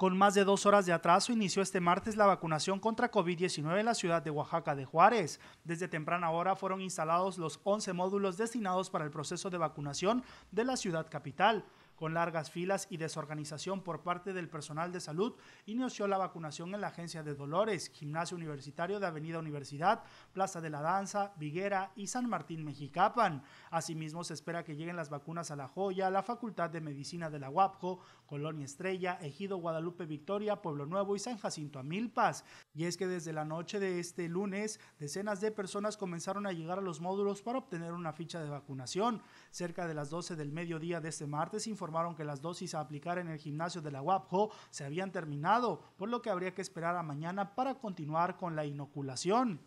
Con más de dos horas de atraso, inició este martes la vacunación contra COVID-19 en la ciudad de Oaxaca de Juárez. Desde temprana hora fueron instalados los 11 módulos destinados para el proceso de vacunación de la ciudad capital con largas filas y desorganización por parte del personal de salud, inició la vacunación en la Agencia de Dolores, Gimnasio Universitario de Avenida Universidad, Plaza de la Danza, Viguera y San Martín Mexicapan. Asimismo, se espera que lleguen las vacunas a La Joya, la Facultad de Medicina de la UAPJO, Colonia Estrella, Ejido Guadalupe Victoria, Pueblo Nuevo y San Jacinto Amilpas. Y es que desde la noche de este lunes, decenas de personas comenzaron a llegar a los módulos para obtener una ficha de vacunación. Cerca de las 12 del mediodía de este martes, informó informaron que las dosis a aplicar en el gimnasio de la WAPHO se habían terminado, por lo que habría que esperar a mañana para continuar con la inoculación.